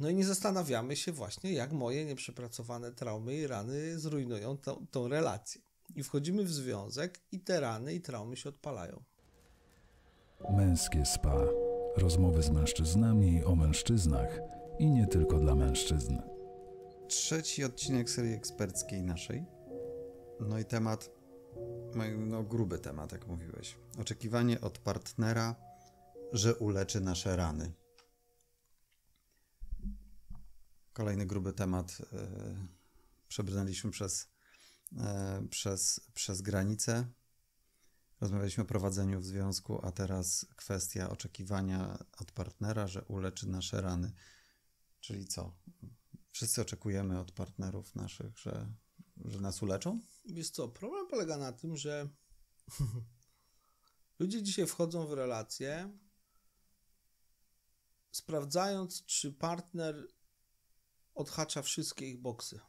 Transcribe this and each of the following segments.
No i nie zastanawiamy się właśnie, jak moje nieprzepracowane traumy i rany zrujnują tą, tą relację. I wchodzimy w związek i te rany i traumy się odpalają. Męskie spa. Rozmowy z mężczyznami o mężczyznach i nie tylko dla mężczyzn. Trzeci odcinek serii eksperckiej naszej. No i temat, no, no gruby temat, jak mówiłeś. Oczekiwanie od partnera, że uleczy nasze rany. Kolejny gruby temat. E, przebrnęliśmy przez, e, przez, przez granicę. Rozmawialiśmy o prowadzeniu w związku, a teraz kwestia oczekiwania od partnera, że uleczy nasze rany. Czyli co? Wszyscy oczekujemy od partnerów naszych, że, że nas uleczą? Wiesz co, problem polega na tym, że ludzie dzisiaj wchodzą w relacje, sprawdzając, czy partner odhacza wszystkie ich boksy.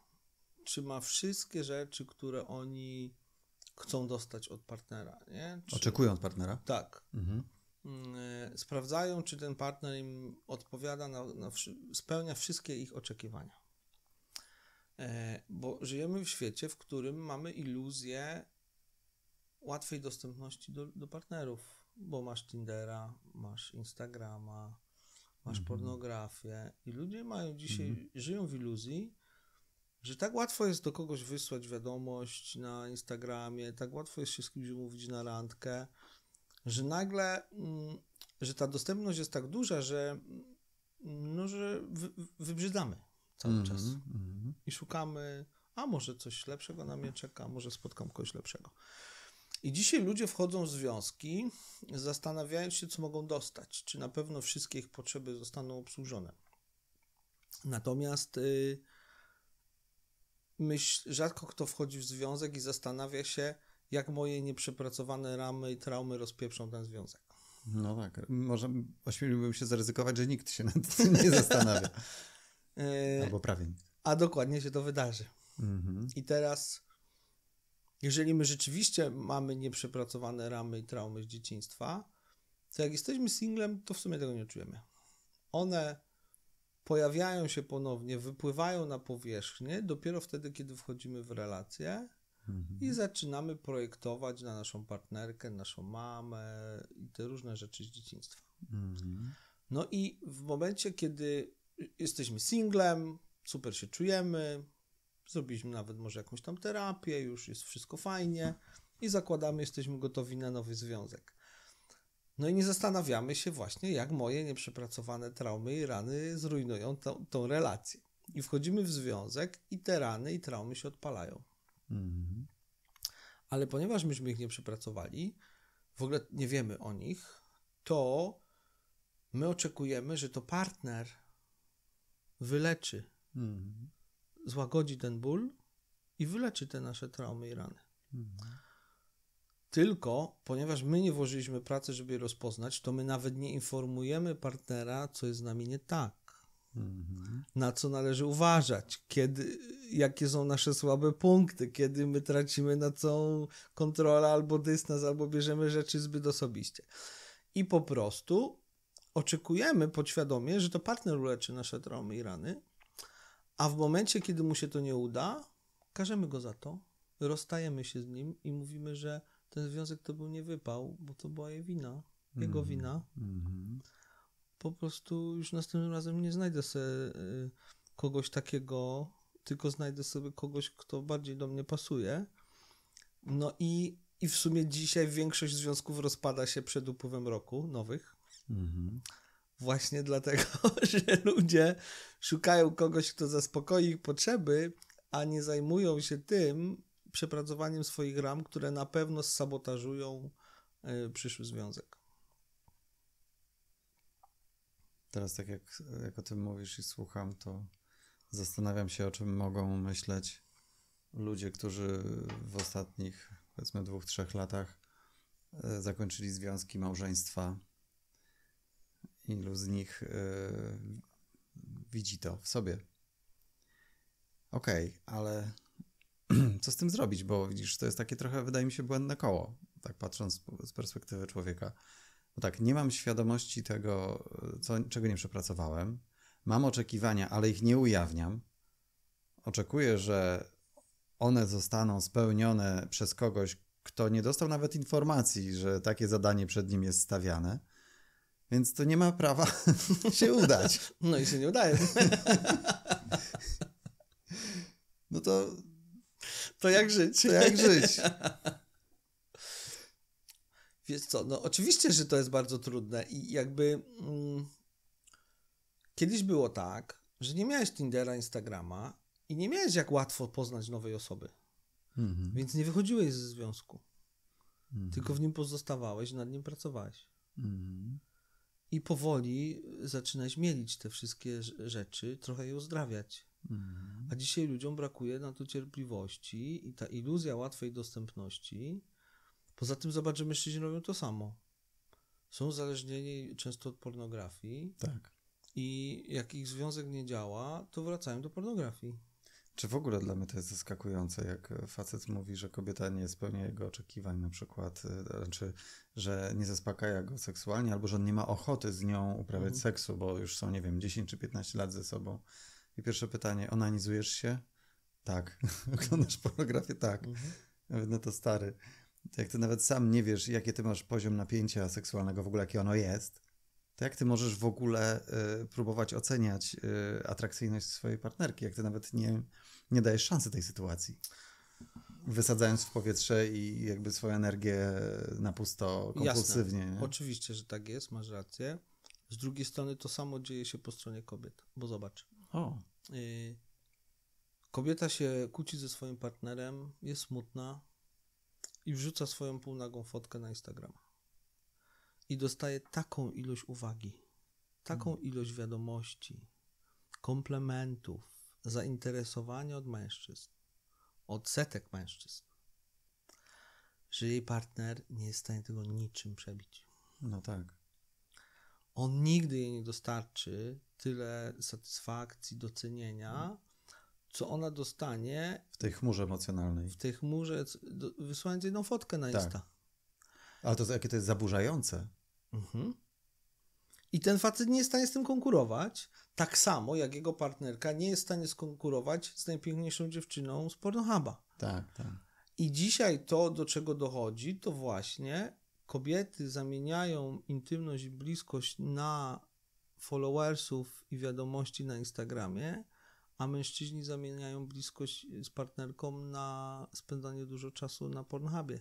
Trzyma wszystkie rzeczy, które oni chcą dostać od partnera. Nie? Czy... Oczekują od partnera? Tak. Mhm. Mm, e, sprawdzają, czy ten partner im odpowiada, na, na, spełnia wszystkie ich oczekiwania. E, bo żyjemy w świecie, w którym mamy iluzję łatwej dostępności do, do partnerów, bo masz Tindera, masz Instagrama, masz mhm. pornografię i ludzie mają dzisiaj, mhm. żyją w iluzji, że tak łatwo jest do kogoś wysłać wiadomość na Instagramie, tak łatwo jest się z kimś umówić na randkę, że nagle, mm, że ta dostępność jest tak duża, że, mm, no, że wy, cały mm -hmm, czas mm -hmm. i szukamy, a może coś lepszego na mnie czeka, może spotkam kogoś lepszego. I dzisiaj ludzie wchodzą w związki, zastanawiając się, co mogą dostać, czy na pewno wszystkie ich potrzeby zostaną obsłużone. Natomiast y, myśl, rzadko kto wchodzi w związek i zastanawia się, jak moje nieprzepracowane ramy i traumy rozpieprzą ten związek. No tak, może ośmieliłbym się zaryzykować, że nikt się nad tym nie zastanawia. Y, Albo prawie nikt. A dokładnie się to wydarzy. Mhm. I teraz jeżeli my rzeczywiście mamy nieprzepracowane ramy i traumy z dzieciństwa, to jak jesteśmy singlem, to w sumie tego nie czujemy. One pojawiają się ponownie, wypływają na powierzchnię dopiero wtedy, kiedy wchodzimy w relacje mhm. i zaczynamy projektować na naszą partnerkę, naszą mamę i te różne rzeczy z dzieciństwa. Mhm. No i w momencie, kiedy jesteśmy singlem, super się czujemy, zrobiliśmy nawet może jakąś tam terapię, już jest wszystko fajnie i zakładamy, jesteśmy gotowi na nowy związek. No i nie zastanawiamy się właśnie, jak moje nieprzepracowane traumy i rany zrujnują tą, tą relację. I wchodzimy w związek i te rany i traumy się odpalają. Mhm. Ale ponieważ myśmy ich nie przepracowali, w ogóle nie wiemy o nich, to my oczekujemy, że to partner wyleczy. Mhm złagodzi ten ból i wyleczy te nasze traumy i rany. Mhm. Tylko, ponieważ my nie włożyliśmy pracy, żeby je rozpoznać, to my nawet nie informujemy partnera, co jest z nami nie tak. Mhm. Na co należy uważać, kiedy, jakie są nasze słabe punkty, kiedy my tracimy na całą kontrolę albo dystans, albo bierzemy rzeczy zbyt osobiście. I po prostu oczekujemy podświadomie, że to partner uleczy nasze traumy i rany, a w momencie, kiedy mu się to nie uda, karzemy go za to, rozstajemy się z nim i mówimy, że ten związek to był nie wypał, bo to była jej wina, jego mm. wina. Mm. Po prostu już następnym razem nie znajdę sobie y, kogoś takiego, tylko znajdę sobie kogoś, kto bardziej do mnie pasuje. No i, i w sumie dzisiaj większość związków rozpada się przed upływem roku nowych. Mm -hmm. Właśnie dlatego, że ludzie szukają kogoś, kto zaspokoi ich potrzeby, a nie zajmują się tym przepracowaniem swoich ram, które na pewno sabotażują e, przyszły związek. Teraz, tak jak, jak o tym mówisz i słucham, to zastanawiam się, o czym mogą myśleć ludzie, którzy w ostatnich, powiedzmy, dwóch, trzech latach e, zakończyli związki, małżeństwa ilu z nich yy, widzi to w sobie. Okej, okay, ale co z tym zrobić? Bo widzisz, to jest takie trochę, wydaje mi się, błędne koło, tak patrząc z perspektywy człowieka. Bo tak, nie mam świadomości tego, e, co, czego nie przepracowałem. Mam oczekiwania, ale ich nie ujawniam. Oczekuję, że one zostaną spełnione przez kogoś, kto nie dostał nawet informacji, że takie zadanie przed nim jest stawiane. Więc to nie ma prawa się udać. No i się nie udaje. No to. To jak żyć? To jak żyć? Wiesz co, no oczywiście, że to jest bardzo trudne i jakby. Mm, kiedyś było tak, że nie miałeś Tindera, Instagrama i nie miałeś jak łatwo poznać nowej osoby. Mhm. Więc nie wychodziłeś ze związku. Mhm. Tylko w nim pozostawałeś, nad nim pracowałeś. Mhm i powoli zaczynać mielić te wszystkie rzeczy, trochę je uzdrawiać. Mhm. A dzisiaj ludziom brakuje na to cierpliwości i ta iluzja łatwej dostępności. Poza tym zobacz, że mężczyźni robią to samo. Są uzależnieni często od pornografii. Tak. I jak ich związek nie działa, to wracają do pornografii. Czy w ogóle dla mnie to jest zaskakujące, jak facet mówi, że kobieta nie spełnia jego oczekiwań, na przykład, y, znaczy, że nie zaspokaja go seksualnie, albo że on nie ma ochoty z nią uprawiać mhm. seksu, bo już są, nie wiem, 10 czy 15 lat ze sobą. I pierwsze pytanie, onanizujesz się? Tak. Oglądasz pornografię? Tak. Mhm. Nawet na to stary. Jak ty nawet sam nie wiesz, jaki ty masz poziom napięcia seksualnego, w ogóle jakie ono jest, to jak ty możesz w ogóle y, próbować oceniać y, atrakcyjność swojej partnerki, jak ty nawet nie, nie dajesz szansy tej sytuacji? Wysadzając w powietrze i jakby swoją energię na pusto, kompulsywnie. Jasne. Oczywiście, że tak jest, masz rację. Z drugiej strony to samo dzieje się po stronie kobiet, bo zobacz. O. Y, kobieta się kłóci ze swoim partnerem, jest smutna i wrzuca swoją półnagą fotkę na Instagrama i dostaję taką ilość uwagi, taką mm. ilość wiadomości, komplementów, zainteresowania od mężczyzn, odsetek mężczyzn, że jej partner nie jest w stanie tego niczym przebić. No tak. On nigdy jej nie dostarczy tyle satysfakcji, docenienia, mm. co ona dostanie. W tej chmurze emocjonalnej. W tej chmurze, wysłając jedną fotkę na tak. Insta. Ale to jakie to jest zaburzające. Mhm. I ten facet nie jest w stanie z tym konkurować, tak samo jak jego partnerka nie jest w stanie skonkurować z najpiękniejszą dziewczyną z Pornohuba. Tak, tak. I dzisiaj to, do czego dochodzi, to właśnie kobiety zamieniają intymność i bliskość na followersów i wiadomości na Instagramie, a mężczyźni zamieniają bliskość z partnerką na spędzanie dużo czasu na Pornhubie.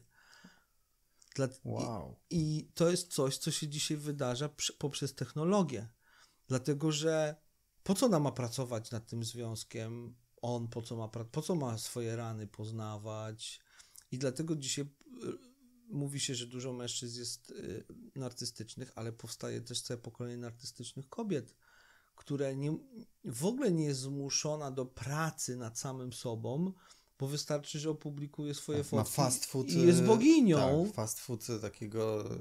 Dla... Wow. I, I to jest coś, co się dzisiaj wydarza przy, poprzez technologię. Dlatego, że po co nam ma pracować nad tym związkiem? On po co ma, po co ma swoje rany poznawać? I dlatego dzisiaj y, mówi się, że dużo mężczyzn jest y, narcystycznych, ale powstaje też całe pokolenie narcystycznych kobiet, które nie, w ogóle nie jest zmuszona do pracy nad samym sobą, bo wystarczy, że opublikuje swoje tak, fotki fast food, i jest e, boginią. Tak, fast food takiego, e,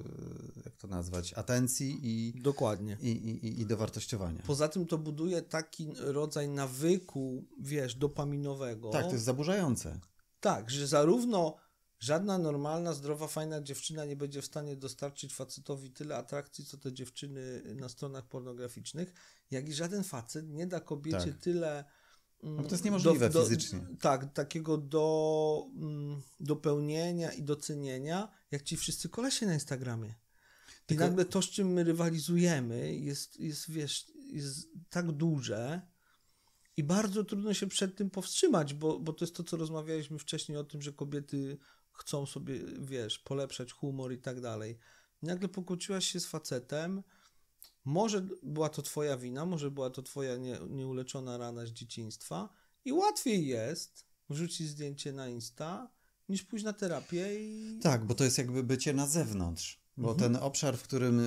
jak to nazwać, atencji i, Dokładnie. I, i, i dowartościowania. Poza tym to buduje taki rodzaj nawyku, wiesz, dopaminowego. Tak, to jest zaburzające. Tak, że zarówno żadna normalna, zdrowa, fajna dziewczyna nie będzie w stanie dostarczyć facetowi tyle atrakcji, co te dziewczyny na stronach pornograficznych, jak i żaden facet nie da kobiecie tak. tyle no to jest niemożliwe do, fizycznie. Do, tak, takiego do, mm, dopełnienia i docenienia, jak ci wszyscy kolesie na Instagramie. I Tylko... nagle to, z czym my rywalizujemy, jest, jest, wiesz, jest tak duże i bardzo trudno się przed tym powstrzymać, bo, bo to jest to, co rozmawialiśmy wcześniej o tym, że kobiety chcą sobie, wiesz, polepszać humor i tak dalej. I nagle pokłóciłaś się z facetem, może była to twoja wina, może była to twoja nie, nieuleczona rana z dzieciństwa i łatwiej jest wrzucić zdjęcie na Insta niż pójść na terapię i... Tak, bo to jest jakby bycie na zewnątrz. Bo mhm. ten obszar, w którym,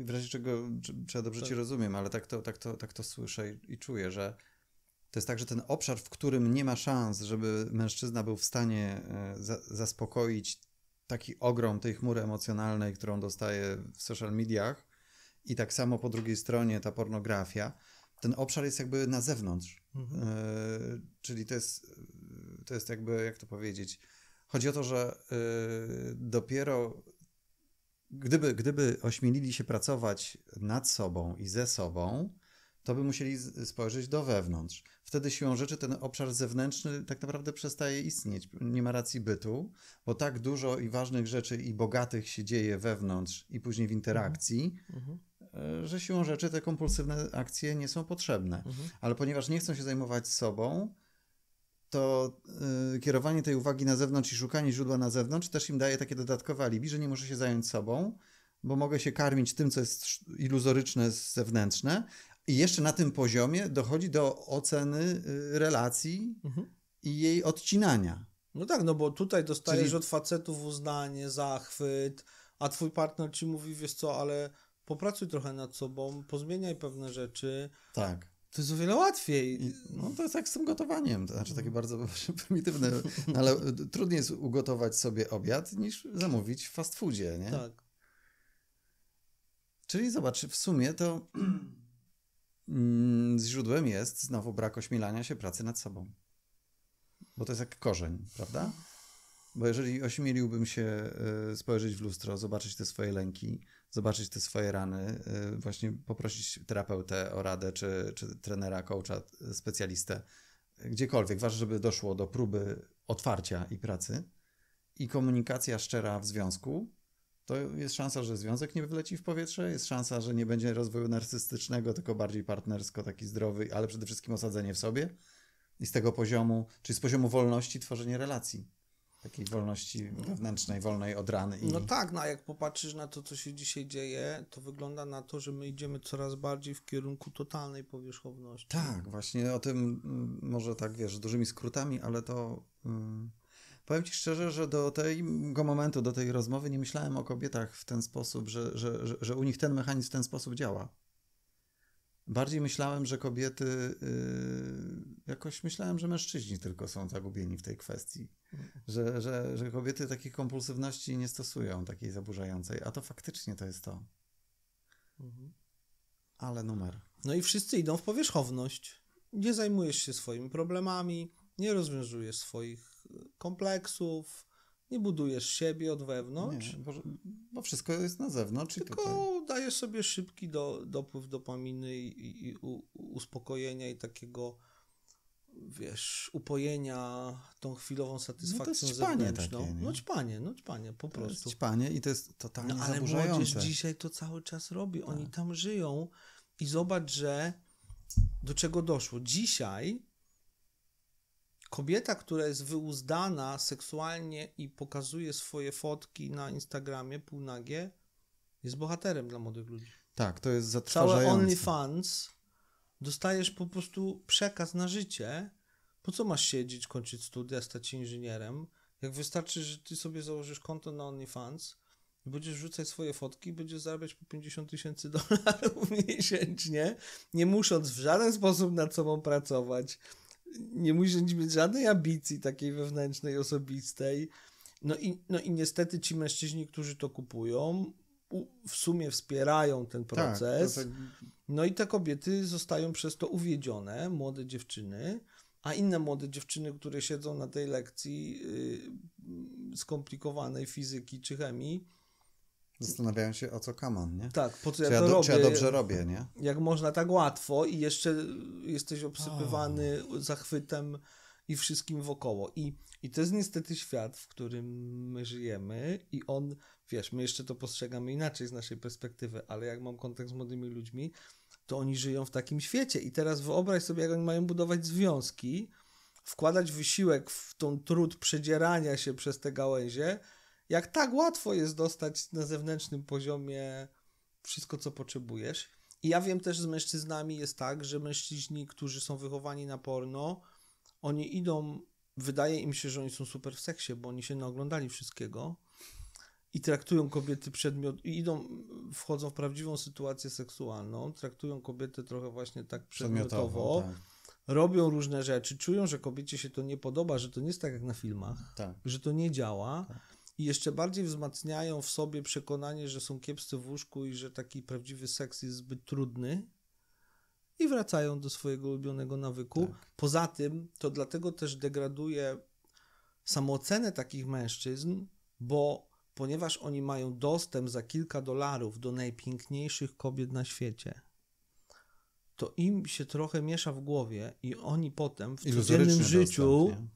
y, w razie czego, czy dobrze tak. ci rozumiem, ale tak to, tak to, tak to słyszę i, i czuję, że to jest tak, że ten obszar, w którym nie ma szans, żeby mężczyzna był w stanie e, za, zaspokoić taki ogrom tej chmury emocjonalnej, którą dostaje w social mediach, i tak samo po drugiej stronie ta pornografia, ten obszar jest jakby na zewnątrz. Mhm. E, czyli to jest, to jest jakby, jak to powiedzieć, chodzi o to, że e, dopiero gdyby, gdyby ośmielili się pracować nad sobą i ze sobą, to by musieli spojrzeć do wewnątrz. Wtedy siłą rzeczy ten obszar zewnętrzny tak naprawdę przestaje istnieć, nie ma racji bytu, bo tak dużo i ważnych rzeczy i bogatych się dzieje wewnątrz i później w interakcji, mhm. mhm. E, że siłą rzeczy te kompulsywne akcje nie są potrzebne. Mhm. Ale ponieważ nie chcą się zajmować sobą, to y, kierowanie tej uwagi na zewnątrz i szukanie źródła na zewnątrz też im daje takie dodatkowe alibi, że nie muszę się zająć sobą, bo mogę się karmić tym, co jest iluzoryczne, zewnętrzne. I jeszcze na tym poziomie dochodzi do oceny e, relacji mhm. i jej odcinania. No tak, no bo tutaj dostajesz Czyli... od facetów uznanie, zachwyt, a twój partner ci mówi, wiesz co, ale popracuj trochę nad sobą, pozmieniaj pewne rzeczy. Tak. To jest o wiele łatwiej. I, no to jest jak z tym gotowaniem, to znaczy takie bardzo prymitywne, no, ale y, trudniej jest ugotować sobie obiad niż zamówić w fast foodzie, nie? Tak. Czyli zobacz, w sumie to mm, źródłem jest znowu brak ośmielania się pracy nad sobą. Bo to jest jak korzeń, prawda? Bo jeżeli ośmieliłbym się e, spojrzeć w lustro, zobaczyć te swoje lęki, zobaczyć te swoje rany, e, właśnie poprosić terapeutę o radę, czy, czy trenera, coacha, e, specjalistę, gdziekolwiek, ważne, żeby doszło do próby otwarcia i pracy i komunikacja szczera w związku, to jest szansa, że związek nie wyleci w powietrze, jest szansa, że nie będzie rozwoju narcystycznego, tylko bardziej partnersko, taki zdrowy, ale przede wszystkim osadzenie w sobie i z tego poziomu, czyli z poziomu wolności tworzenie relacji takiej wolności wewnętrznej, wolnej od rany. I... No tak, no a jak popatrzysz na to, co się dzisiaj dzieje, to wygląda na to, że my idziemy coraz bardziej w kierunku totalnej powierzchowności. Tak, właśnie o tym mm, może tak, wiesz, dużymi skrótami, ale to... Mm, powiem Ci szczerze, że do tego momentu, do tej rozmowy nie myślałem o kobietach w ten sposób, że, że, że, że u nich ten mechanizm w ten sposób działa. Bardziej myślałem, że kobiety, yy, jakoś myślałem, że mężczyźni tylko są zagubieni w tej kwestii. Że, że, że kobiety takiej kompulsywności nie stosują, takiej zaburzającej, a to faktycznie to jest to. Mhm. Ale numer. No i wszyscy idą w powierzchowność. Nie zajmujesz się swoimi problemami, nie rozwiązujesz swoich y, kompleksów, nie budujesz siebie od wewnątrz. Nie, bo, bo, wszystko jest na zewnątrz. Tylko tutaj... dajesz sobie szybki do, dopływ dopaminy i, i, i u, uspokojenia i takiego wiesz, upojenia tą chwilową satysfakcją no zewnętrzną. Takie, nie? no panie, no panie, po to prostu. panie i to jest totalnie no, ale zaburzające. młodzież dzisiaj to cały czas robi. Oni tak. tam żyją i zobacz, że do czego doszło. Dzisiaj kobieta, która jest wyuzdana seksualnie i pokazuje swoje fotki na Instagramie półnagie, jest bohaterem dla młodych ludzi. Tak, to jest zatrważające. Całe OnlyFans dostajesz po prostu przekaz na życie. Po co masz siedzieć, kończyć studia, stać się inżynierem? Jak wystarczy, że ty sobie założysz konto na OnlyFans, będziesz rzucać swoje fotki, będziesz zarabiać po 50 tysięcy dolarów miesięcznie, nie musząc w żaden sposób nad sobą pracować, nie musisz mieć żadnej ambicji takiej wewnętrznej, osobistej. No i, no i niestety ci mężczyźni, którzy to kupują, w sumie wspierają ten tak, tak- proces. Tak, tak... No i te kobiety zostają przez to uwiedzione, młode dziewczyny, a inne młode dziewczyny, które siedzą na tej lekcji yy, skomplikowanej fizyki czy chemii, Zastanawiają się, o co kamon, nie? Tak, po co ja, ja to do, robię. Czy ja dobrze robię, nie? Jak można tak łatwo i jeszcze jesteś obsypywany oh. zachwytem i wszystkim wokoło. I, I to jest niestety świat, w którym my żyjemy i on, wiesz, my jeszcze to postrzegamy inaczej z naszej perspektywy, ale jak mam kontakt z młodymi ludźmi, to oni żyją w takim świecie. I teraz wyobraź sobie, jak oni mają budować związki, wkładać wysiłek w tą trud przedzierania się przez te gałęzie, jak tak łatwo jest dostać na zewnętrznym poziomie wszystko, co potrzebujesz. I ja wiem też z mężczyznami jest tak, że mężczyźni, którzy są wychowani na porno, oni idą, wydaje im się, że oni są super w seksie, bo oni się naoglądali wszystkiego i traktują kobiety przedmiot, i idą, wchodzą w prawdziwą sytuację seksualną, traktują kobiety trochę właśnie tak przedmiotowo, tak. robią różne rzeczy, czują, że kobiecie się to nie podoba, że to nie jest tak jak na filmach, tak. że to nie działa. Tak i jeszcze bardziej wzmacniają w sobie przekonanie, że są kiepscy w łóżku i że taki prawdziwy seks jest zbyt trudny. I wracają do swojego ulubionego nawyku. Tak. Poza tym, to dlatego też degraduje samoocenę takich mężczyzn, bo ponieważ oni mają dostęp za kilka dolarów do najpiękniejszych kobiet na świecie, to im się trochę miesza w głowie i oni potem w codziennym życiu dostęp,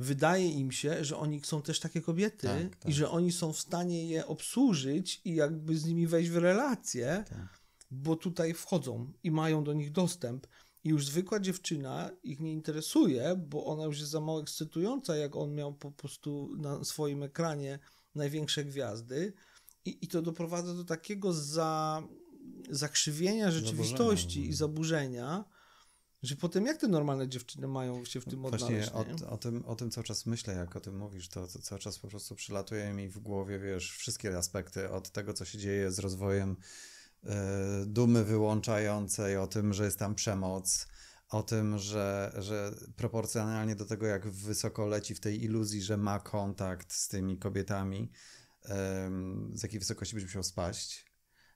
wydaje im się, że oni są też takie kobiety tak, tak. i że oni są w stanie je obsłużyć i jakby z nimi wejść w relacje, tak. bo tutaj wchodzą i mają do nich dostęp. I już zwykła dziewczyna ich nie interesuje, bo ona już jest za mało ekscytująca, jak on miał po prostu na swoim ekranie największe gwiazdy. I, i to doprowadza do takiego za, zakrzywienia rzeczywistości zaburzenia. No. i zaburzenia, że potem jak te normalne dziewczyny mają się w tym odnaleźć? Właśnie o, o, tym, o tym cały czas myślę, jak o tym mówisz, to, to cały czas po prostu przylatuje mi w głowie, wiesz, wszystkie aspekty od tego, co się dzieje z rozwojem e, dumy wyłączającej, o tym, że jest tam przemoc, o tym, że, że proporcjonalnie do tego, jak wysoko leci w tej iluzji, że ma kontakt z tymi kobietami, z jakiej wysokości byś musiał spaść,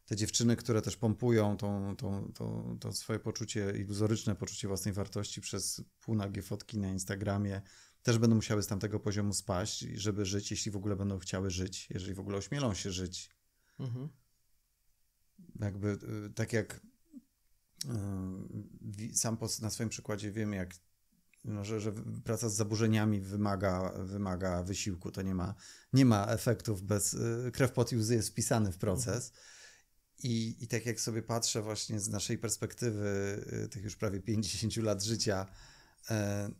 te dziewczyny, które też pompują tą, tą, tą, to swoje poczucie, iluzoryczne poczucie własnej wartości przez półnagie fotki na Instagramie, też będą musiały z tamtego poziomu spaść, żeby żyć, jeśli w ogóle będą chciały żyć, jeżeli w ogóle ośmielą się żyć. Mhm. Jakby y, tak jak y, sam na swoim przykładzie wiem, jak no, że, że, praca z zaburzeniami wymaga, wymaga wysiłku. To nie ma, nie ma efektów bez. Y, krew, pot i łzy jest wpisany w proces. Mhm. I, I tak jak sobie patrzę właśnie z naszej perspektywy y, tych już prawie 50 lat życia, e,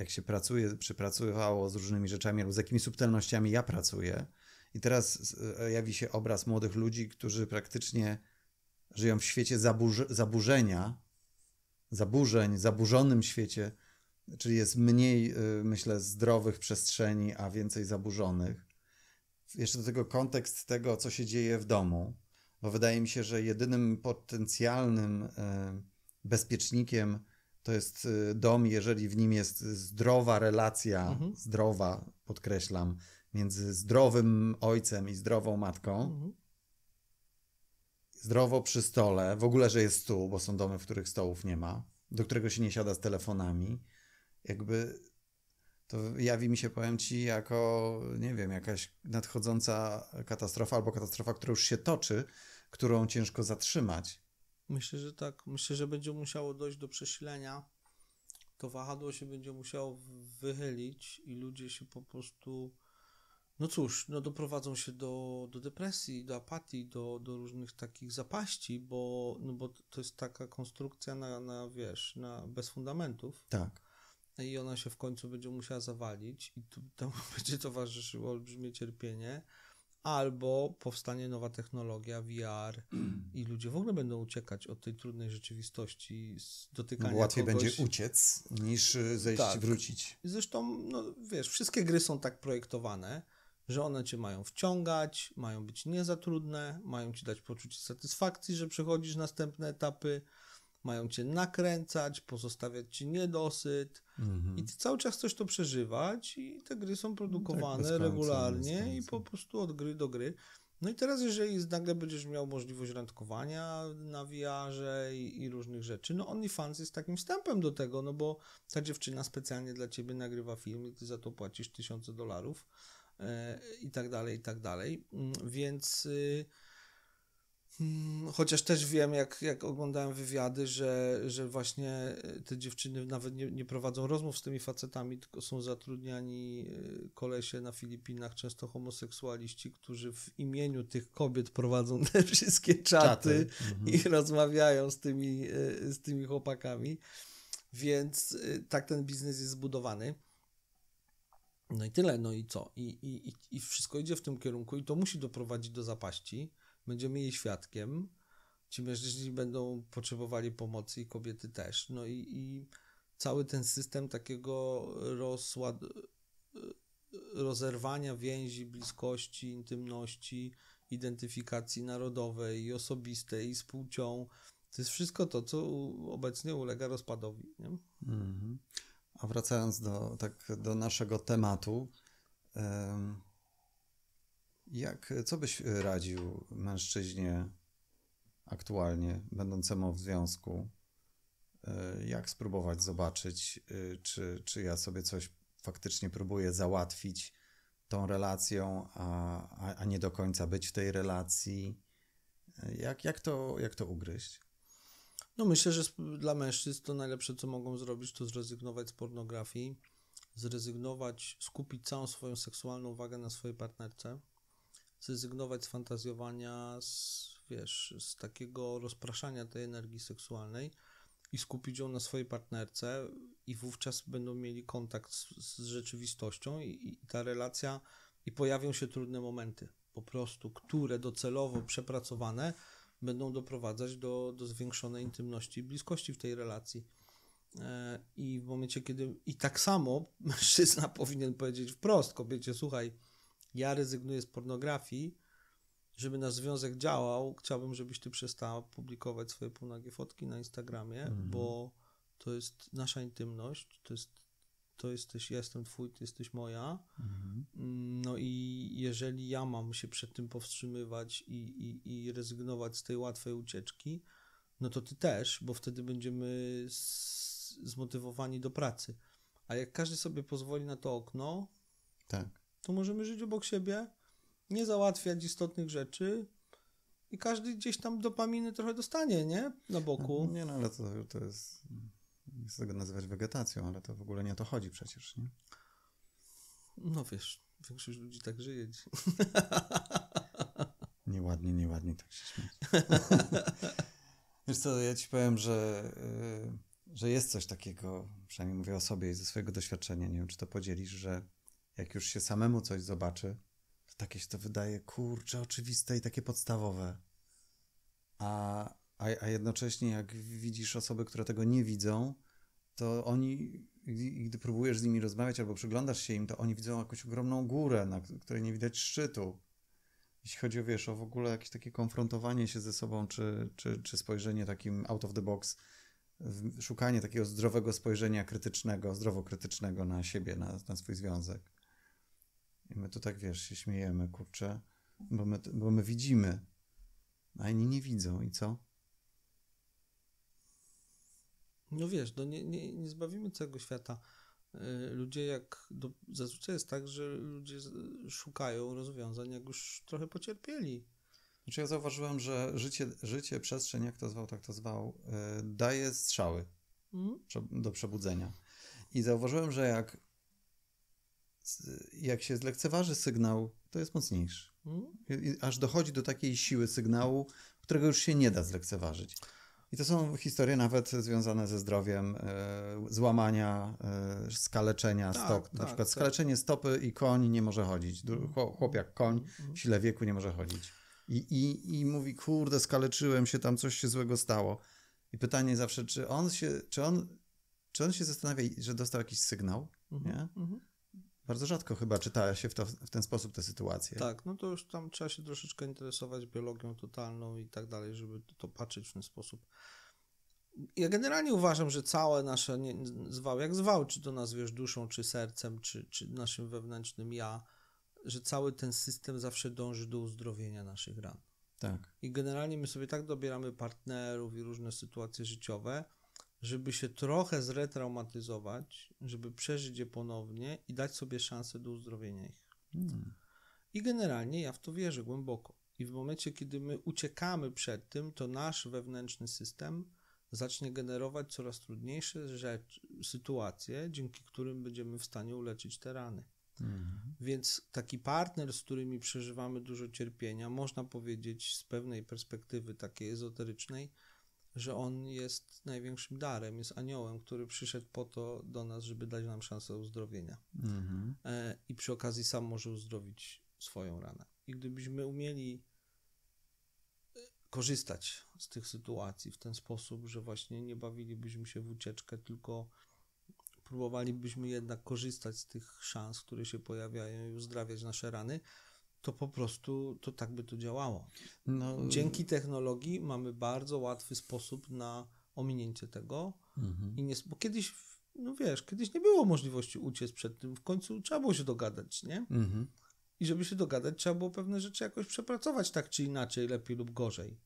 jak się pracuje, przypracowywało z różnymi rzeczami albo z jakimi subtelnościami ja pracuję. I teraz e, jawi się obraz młodych ludzi, którzy praktycznie żyją w świecie zaburzenia, zaburzeń, zaburzonym świecie, czyli jest mniej, y, myślę, zdrowych przestrzeni, a więcej zaburzonych. Jeszcze do tego kontekst tego, co się dzieje w domu bo wydaje mi się, że jedynym potencjalnym e, bezpiecznikiem to jest e, dom, jeżeli w nim jest zdrowa relacja, mhm. zdrowa, podkreślam, między zdrowym ojcem i zdrową matką. Mhm. Zdrowo przy stole, w ogóle, że jest stół, bo są domy, w których stołów nie ma, do którego się nie siada z telefonami. Jakby to jawi mi się, powiem Ci, jako, nie wiem, jakaś nadchodząca katastrofa albo katastrofa, która już się toczy, którą ciężko zatrzymać. Myślę, że tak. Myślę, że będzie musiało dojść do przesilenia. To wahadło się będzie musiało wychylić i ludzie się po prostu. No cóż, no doprowadzą się do, do depresji, do apatii, do, do różnych takich zapaści, bo, no bo to jest taka konstrukcja na, na wiesz, na, bez fundamentów. Tak no i ona się w końcu będzie musiała zawalić i temu będzie towarzyszyło olbrzymie cierpienie, albo powstanie nowa technologia, VR i ludzie w ogóle będą uciekać od tej trudnej rzeczywistości z dotykania no, Łatwiej kogoś. będzie uciec niż e, zejść tak. wrócić. Zresztą, no wiesz, wszystkie gry są tak projektowane, że one cię mają wciągać, mają być nie za trudne, mają ci dać poczucie satysfakcji, że przechodzisz następne etapy, mają cię nakręcać, pozostawiać ci niedosyt, Mhm. I ty cały czas chcesz to przeżywać i te gry są tak, produkowane tak, regularnie i po prostu od gry do gry. No i teraz, jeżeli nagle będziesz miał możliwość randkowania na vr i, i, różnych rzeczy, no OnlyFans jest takim wstępem do tego, no bo ta dziewczyna specjalnie dla ciebie nagrywa film i ty za to płacisz tysiące dolarów e, i tak dalej, i tak dalej. Mm, więc... Yy, Mm, chociaż też wiem, jak, jak oglądałem wywiady, że, że właśnie e, te dziewczyny nawet nie, nie prowadzą rozmów z tymi facetami, tylko są zatrudniani e, kolesie na Filipinach, często homoseksualiści, którzy w imieniu tych kobiet prowadzą te wszystkie czaty, czaty. Mhm. i rozmawiają z tymi, e, z tymi chłopakami. Więc tak ten biznes jest zbudowany. No i tyle, no i co? I, i, i wszystko idzie w tym kierunku, i to musi doprowadzić do zapaści będziemy jej świadkiem. Ci mężczyźni będą potrzebowali pomocy i kobiety też. No i, i cały ten system takiego rozład... rozerwania więzi, bliskości, intymności, identyfikacji narodowej i osobistej i z płcią, to jest wszystko to, co obecnie ulega rozpadowi. Nie? Mm -hmm. A wracając do, tak, do naszego tematu, jak, co byś e, radził mężczyźnie aktualnie, będącemu w związku, e, jak spróbować zobaczyć, e, czy, czy ja sobie coś faktycznie próbuję załatwić tą relacją, a, a, nie do końca być w tej relacji? Jak, jak, to, jak to ugryźć? No myślę, że dla mężczyzn to najlepsze, co mogą zrobić, to zrezygnować z pornografii, zrezygnować, skupić całą swoją seksualną uwagę na swojej partnerce, zrezygnować z fantazjowania, z, wiesz, z takiego rozpraszania tej energii seksualnej i skupić ją na swojej partnerce, i wówczas będą mieli kontakt z, z rzeczywistością, i, i ta relacja, i pojawią się trudne momenty, po prostu, które docelowo przepracowane będą doprowadzać do, do zwiększonej intymności i bliskości w tej relacji. E, I w momencie, kiedy i tak samo mężczyzna powinien powiedzieć wprost kobiecie: Słuchaj, ja rezygnuję z pornografii, żeby nasz związek działał, chciałbym, żebyś ty przestała publikować swoje półnagie fotki na Instagramie, mhm. bo to jest nasza intymność, to jest to jesteś, ja jestem twój, ty jesteś moja. Mhm. No i jeżeli ja mam się przed tym powstrzymywać i, i, i rezygnować z tej łatwej ucieczki, no to ty też, bo wtedy będziemy z, zmotywowani do pracy. A jak każdy sobie pozwoli na to okno, tak to możemy żyć obok siebie, nie załatwiać istotnych rzeczy, i każdy gdzieś tam dopaminy trochę dostanie, nie? Na boku. No, nie no, ale to, to jest, nie chcę tego nazywać wegetacją, ale to w ogóle nie o to chodzi przecież, nie? No wiesz, większość ludzi tak żyje. Nieładnie, nieładnie tak się śmieje. wiesz co, ja ci powiem, że, y, że jest coś takiego, przynajmniej mówię o sobie i ze swojego doświadczenia, nie wiem, czy to podzielisz, że jak już się samemu coś zobaczy, to takie się to wydaje kurcze, oczywiste i takie podstawowe. A, a, a jednocześnie, jak widzisz osoby, które tego nie widzą, to oni, gdy próbujesz z nimi rozmawiać albo przyglądasz się im, to oni widzą jakąś ogromną górę, na której nie widać szczytu. Jeśli chodzi o, wiesz, o w ogóle jakieś takie konfrontowanie się ze sobą, czy, czy, czy spojrzenie takim out of the box, szukanie takiego zdrowego spojrzenia krytycznego, zdrowokrytycznego na siebie, na, na swój związek. I my to tak, wiesz, się śmiejemy, kurczę, bo my, bo my widzimy, a inni nie widzą. I co? No wiesz, no nie, nie, nie zbawimy całego świata. E, ludzie jak, do, zazwyczaj jest tak, że ludzie szukają rozwiązań, jak już trochę pocierpieli. Znaczy ja zauważyłem, że życie, życie przestrzeń, jak to zwał, tak to zwał, e, daje strzały mhm. do przebudzenia. I zauważyłem, że jak jak się zlekceważy sygnał, to jest mocniejszy. Mm. aż dochodzi do takiej siły sygnału, którego już się nie da zlekceważyć. I to są historie nawet związane ze zdrowiem, e, złamania, e, skaleczenia tak, stop. na tak, przykład tak. skaleczenie stopy i koń nie może chodzić. Chłop jak koń mhm. w sile wieku nie może chodzić. I, i, I mówi, kurde, skaleczyłem się, tam coś się złego stało. I pytanie zawsze, czy on się, czy on, czy on się zastanawia, że dostał jakiś sygnał, mhm, nie? Mhm. Bardzo rzadko chyba czyta się w, to, w ten sposób te sytuacje. Tak, no to już tam trzeba się troszeczkę interesować biologią totalną i tak dalej, żeby to patrzeć w ten sposób. Ja generalnie uważam, że całe nasze nie, zwał, jak zwał, czy to nazwiesz duszą, czy sercem, czy, czy naszym wewnętrznym ja, że cały ten system zawsze dąży do uzdrowienia naszych ran. Tak. I generalnie my sobie tak dobieramy partnerów i różne sytuacje życiowe, żeby się trochę zretraumatyzować, żeby przeżyć je ponownie i dać sobie szansę do uzdrowienia ich. Hmm. I generalnie ja w to wierzę głęboko. I w momencie, kiedy my uciekamy przed tym, to nasz wewnętrzny system zacznie generować coraz trudniejsze rzeczy, sytuacje, dzięki którym będziemy w stanie uleczyć te rany. Mhm. Więc taki partner, z którymi przeżywamy dużo cierpienia, można powiedzieć z pewnej perspektywy takiej ezoterycznej, że On jest największym darem, jest aniołem, który przyszedł po to do nas, żeby dać nam szansę uzdrowienia. Mhm. E, I przy okazji sam może uzdrowić swoją ranę. I gdybyśmy umieli e, korzystać z tych sytuacji w ten sposób, że właśnie nie bawilibyśmy się w ucieczkę, tylko próbowalibyśmy jednak korzystać z tych szans, które się pojawiają i uzdrawiać nasze rany, to po prostu to tak by to działało. No... Dzięki technologii mamy bardzo łatwy sposób na ominięcie tego. Mhm. I nie, bo kiedyś, no wiesz, kiedyś nie było możliwości uciec przed tym. W końcu trzeba było się dogadać, nie? Mhm. I żeby się dogadać, trzeba było pewne rzeczy jakoś przepracować tak czy inaczej, lepiej lub gorzej.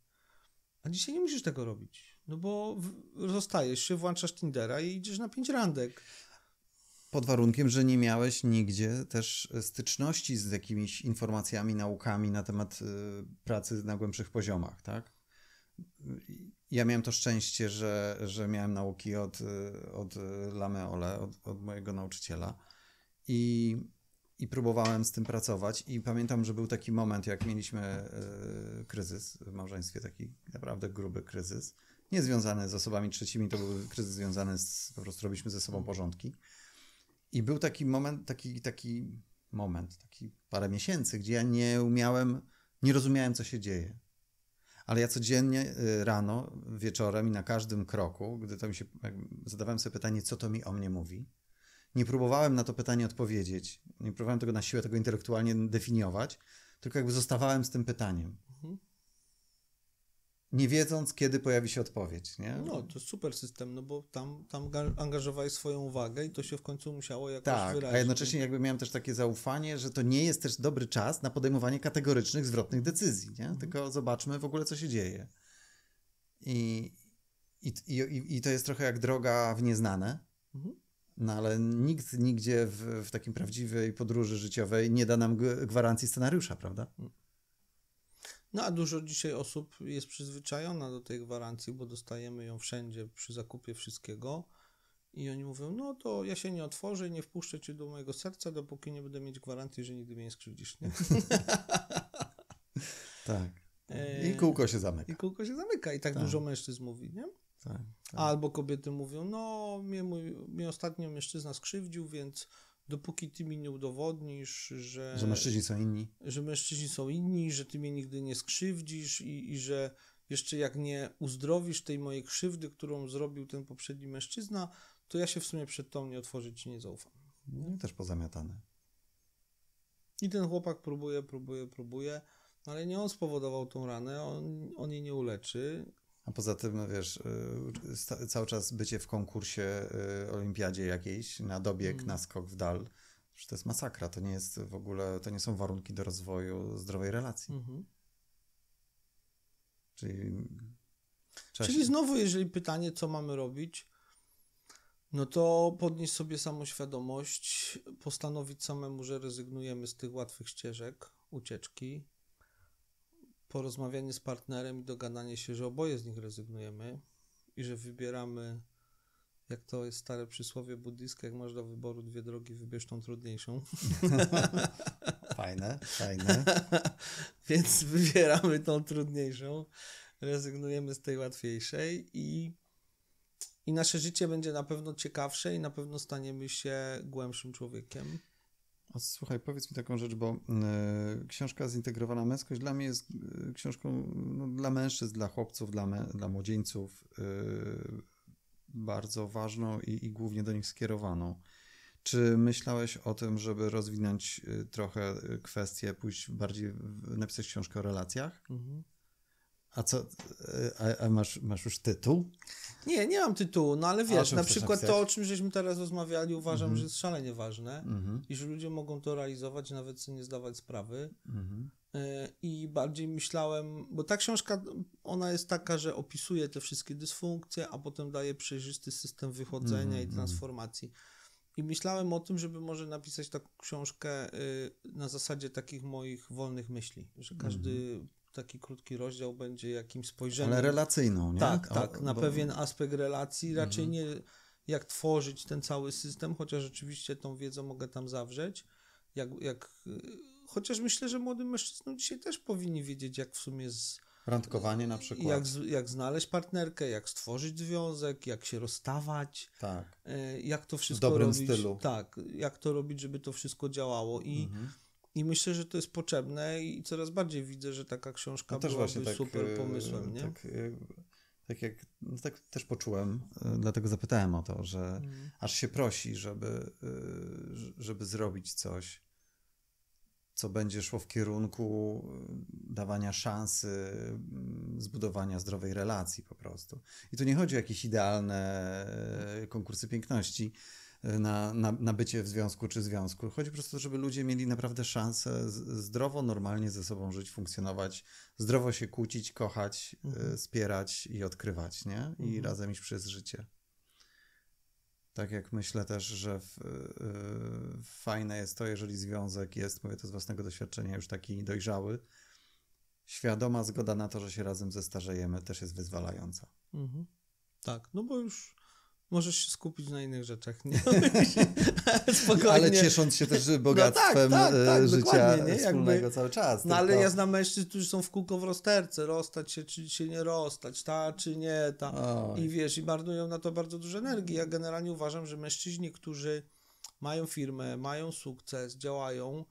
A dzisiaj nie musisz tego robić, no bo zostajesz się, włączasz Tindera i idziesz na pięć randek. Pod warunkiem, że nie miałeś nigdzie też e, styczności z jakimiś informacjami, naukami na temat e, pracy na głębszych poziomach, tak? Ja miałem to szczęście, że, że miałem nauki od, e, od Lameole, od, od mojego nauczyciela i, i próbowałem z tym pracować. I pamiętam, że był taki moment, jak mieliśmy kryzys w małżeństwie, taki naprawdę gruby kryzys, nie związany z osobami trzecimi, to był kryzys związany z, po prostu robiliśmy ze sobą porządki. I był taki moment, taki, taki moment, taki parę miesięcy, gdzie ja nie umiałem, nie rozumiałem, co się dzieje. Ale ja codziennie y, rano, wieczorem i na każdym kroku, gdy to mi się, zadawałem sobie pytanie, co to mi o mnie mówi, nie próbowałem na to pytanie odpowiedzieć, nie próbowałem tego na siłę, tego intelektualnie definiować, tylko jakby zostawałem z tym pytaniem. Mhm nie wiedząc, kiedy pojawi się odpowiedź. Nie? No, to super system, no bo tam, tam angażowałeś swoją uwagę i to się w końcu musiało jakoś tak, wyrazić. A jednocześnie jakby miałem też takie zaufanie, że to nie jest też dobry czas na podejmowanie kategorycznych, zwrotnych decyzji, nie? Mhm. tylko zobaczmy w ogóle, co się dzieje. I, i, i, i to jest trochę jak droga w nieznane. Mhm. No ale nikt nigdzie w, w takim prawdziwej podróży życiowej nie da nam gwarancji scenariusza, prawda? Mhm. No a dużo dzisiaj osób jest przyzwyczajona do tej gwarancji, bo dostajemy ją wszędzie przy zakupie wszystkiego. I oni mówią, no to ja się nie otworzę i nie wpuszczę cię do mojego serca, dopóki nie będę mieć gwarancji, że nigdy mnie nie skrzywdzisz. Nie? tak. E, I kółko się zamyka. I kółko się zamyka. I tak, tak. dużo mężczyzn mówi, nie? Tak, tak. Albo kobiety mówią, no mnie, mój, mnie ostatnio mężczyzna skrzywdził, więc dopóki ty mi nie udowodnisz, że. Że mężczyźni są inni. Że mężczyźni są inni, że ty mnie nigdy nie skrzywdzisz i, i że jeszcze jak nie uzdrowisz tej mojej krzywdy, którą zrobił ten poprzedni mężczyzna, to ja się w sumie przed tą nie otworzyć i nie zaufam. No i też pozamiatane. I ten chłopak próbuje, próbuje, próbuje, no ale nie on spowodował tą ranę, on, on jej nie uleczy, a poza tym, no wiesz, y, cały czas bycie w konkursie, y, olimpiadzie jakiejś, na dobieg, mm. na skok w dal, to jest masakra. To nie jest w ogóle, to nie są warunki do rozwoju zdrowej relacji. Mm -hmm. Czyli... Czyli się... znowu, jeżeli pytanie, co mamy robić, no to podnieść sobie samoświadomość, postanowić samemu, że rezygnujemy z tych łatwych ścieżek, ucieczki, porozmawianie z partnerem i dogadanie się, że oboje z nich rezygnujemy i że wybieramy, jak to jest stare przysłowie buddyjskie, jak masz do wyboru dwie drogi, wybierz tą trudniejszą. Fajne, fajne. Więc wybieramy tą trudniejszą, rezygnujemy z tej łatwiejszej i, i nasze życie będzie na pewno ciekawsze i na pewno staniemy się głębszym człowiekiem. A słuchaj, powiedz mi taką rzecz, bo y, książka Zintegrowana Męskość dla mnie jest y, książką no, dla mężczyzn, dla chłopców, dla, me, dla młodzieńców, y, bardzo ważną i, i, głównie do nich skierowaną. Czy myślałeś o tym, żeby rozwinąć trochę kwestię, pójść bardziej, napisać książkę o relacjach? Mhm. A co, e, a, a, masz, masz już tytuł? Nie, nie mam tytułu, no ale wiesz, na przykład to, o czym żeśmy teraz rozmawiali, uważam, mm -hmm. że jest szalenie ważne mm -hmm. i że ludzie mogą to realizować, nawet sobie nie zdawać sprawy. Mm -hmm. I bardziej myślałem, bo ta książka, ona jest taka, że opisuje te wszystkie dysfunkcje, a potem daje przejrzysty system wychodzenia mhm, i mhm. transformacji. I myślałem o tym, żeby może napisać taką książkę y, na zasadzie takich moich wolnych myśli, że każdy mhm taki krótki rozdział będzie jakimś spojrzeniem. Ale relacyjną, nie? Tak, tak, na pewien aspekt relacji, raczej mhm. nie jak tworzyć ten cały system, chociaż rzeczywiście tą wiedzę mogę tam zawrzeć, jak, jak chociaż myślę, że młodym mężczyznom dzisiaj też powinni wiedzieć, jak w sumie z, Randkowanie na przykład. Jak, jak znaleźć partnerkę, jak stworzyć związek, jak się rozstawać. Tak. E, jak to wszystko w dobrym robić. stylu. Tak, jak to robić, żeby to wszystko działało. I mhm. I myślę, że to jest potrzebne i coraz bardziej widzę, że taka książka no też byłaby tak, super e, pomysłem, nie? Tak, e, tak jak no tak też poczułem, e, dlatego zapytałem o to, że mhm. aż się prosi, żeby, żeby zrobić coś, co będzie szło w kierunku dawania szansy mm, zbudowania zdrowej relacji po prostu. I tu nie chodzi o jakieś idealne konkursy piękności, na, na, na bycie w związku czy związku. Chodzi po prostu, żeby ludzie mieli naprawdę szansę zdrowo, normalnie ze sobą żyć, funkcjonować, zdrowo się kłócić, kochać, e, mhm. wspierać i odkrywać, nie? I mhm. razem iść przez życie. Tak jak myślę też, że w, yy, fajne jest to, jeżeli związek jest, mówię to z własnego doświadczenia, już taki dojrzały, świadoma zgoda na to, że się razem zestarzejemy, też jest wyzwalająca. Mhm. Tak, no bo już możesz się skupić na innych rzeczach, nie? Spokojnie. Ale ciesząc się też no bogactwem no tak, tak, tak, życia nie? wspólnego Jakby, cały czas. No ale ja znam mężczyzn, którzy są w kółko w rozterce, rozstać się czy się nie rozstać, ta czy nie, ta. Oj. I wiesz, i marnują na to bardzo dużo energii. Ja generalnie uważam, że mężczyźni, którzy mają firmę, mają sukces, działają,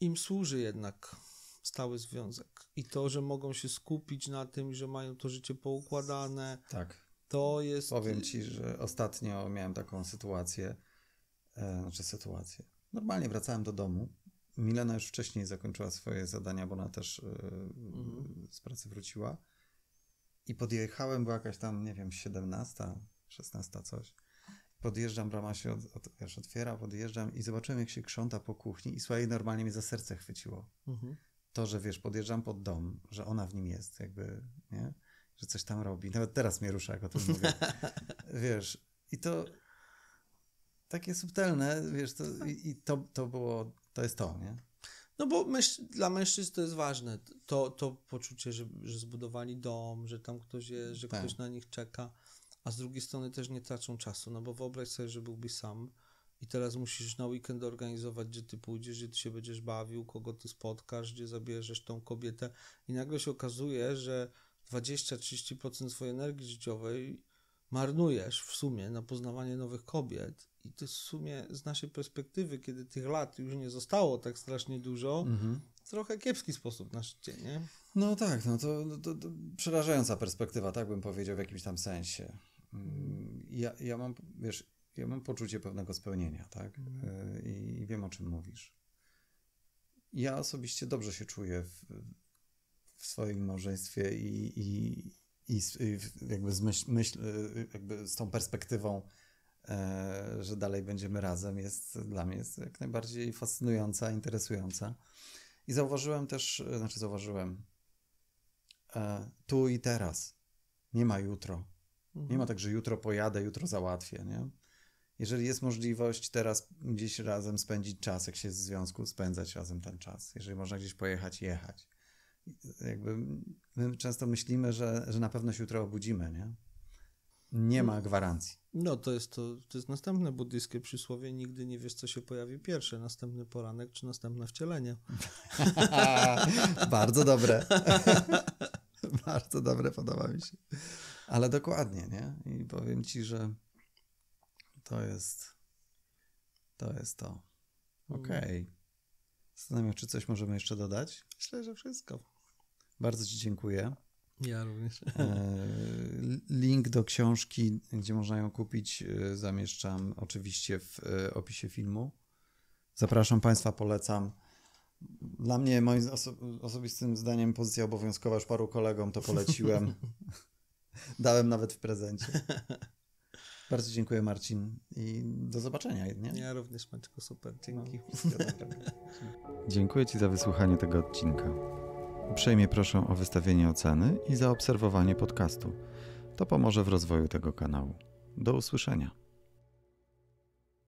im służy jednak stały związek. I to, że mogą się skupić na tym, że mają to życie poukładane. Tak to jest. Powiem ci, że ostatnio miałem taką sytuację, e, znaczy sytuację. Normalnie wracałem do domu. Milena już wcześniej zakończyła swoje zadania, bo ona też e, mhm. z pracy wróciła. I podjechałem, była jakaś tam, nie wiem, 17, 16 coś. Podjeżdżam, brama się od, od, wiesz, otwiera, podjeżdżam i zobaczyłem, jak się krząta po kuchni i słuchaj, normalnie mnie za serce chwyciło. Mhm. To, że wiesz, podjeżdżam pod dom, że ona w nim jest, jakby, nie? że coś tam robi. Nawet teraz mnie rusza, jak o tym mówię. Wiesz, i to takie subtelne, wiesz, to, tak. i, i to, to było, to jest to, nie? No bo dla mężczyzn to jest ważne. To, to poczucie, że, że zbudowali dom, że tam ktoś jest, że tak. ktoś na nich czeka. A z drugiej strony też nie tracą czasu, no bo wyobraź sobie, że byłbyś sam i teraz musisz na weekend organizować, gdzie ty pójdziesz, gdzie ty się będziesz bawił, kogo ty spotkasz, gdzie zabierzesz tą kobietę i nagle się okazuje, że 20-30% swojej energii życiowej marnujesz w sumie na poznawanie nowych kobiet. I to w sumie z naszej perspektywy, kiedy tych lat już nie zostało tak strasznie dużo, mhm. trochę kiepski sposób na życie, nie? No tak, no to, no to, to przerażająca perspektywa, tak bym powiedział w jakimś tam sensie. Mm, ja, ja mam, wiesz, ja mam poczucie pewnego spełnienia, tak? Mhm. I, y, I, wiem, o czym mówisz. Ja osobiście dobrze się czuję w, w swoim małżeństwie i, i, i, i jakby, z myśl, myśl, jakby z tą perspektywą, e, że dalej będziemy razem, jest dla mnie jest jak najbardziej fascynująca, interesująca. I zauważyłem też, e, znaczy zauważyłem, e, tu i teraz. Nie ma jutro. Nie ma mhm. tak, że jutro pojadę, jutro załatwię, nie? Jeżeli jest możliwość teraz gdzieś razem spędzić czas, jak się w związku spędzać razem ten czas, jeżeli można gdzieś pojechać, jechać jakby my często myślimy, że, że na pewno się jutro obudzimy, nie? Nie ma no. gwarancji. No to jest to, to jest następne buddyjskie przysłowie, nigdy nie wiesz, co się pojawi pierwsze, następny poranek czy następne wcielenie. Bardzo dobre. Bardzo dobre, podoba mi się. Ale dokładnie, nie? I powiem ci, że to jest to. Jest to. Mm. Okej. Okay. Zastanawiam się, czy coś możemy jeszcze dodać? Myślę, że wszystko. Bardzo Ci dziękuję. Ja również. E, link do książki, gdzie można ją kupić, e, zamieszczam oczywiście w e, opisie filmu. Zapraszam Państwa, polecam. Dla mnie, moim oso osobistym zdaniem, pozycja obowiązkowa, już paru kolegom to poleciłem. Dałem nawet w prezencie. Bardzo dziękuję, Marcin, i do zobaczenia. Nie? Ja również, Maćku, super. Dzięki. No, dziękuję Ci za wysłuchanie tego odcinka. Uprzejmie proszę o wystawienie oceny i zaobserwowanie podcastu. To pomoże w rozwoju tego kanału. Do usłyszenia.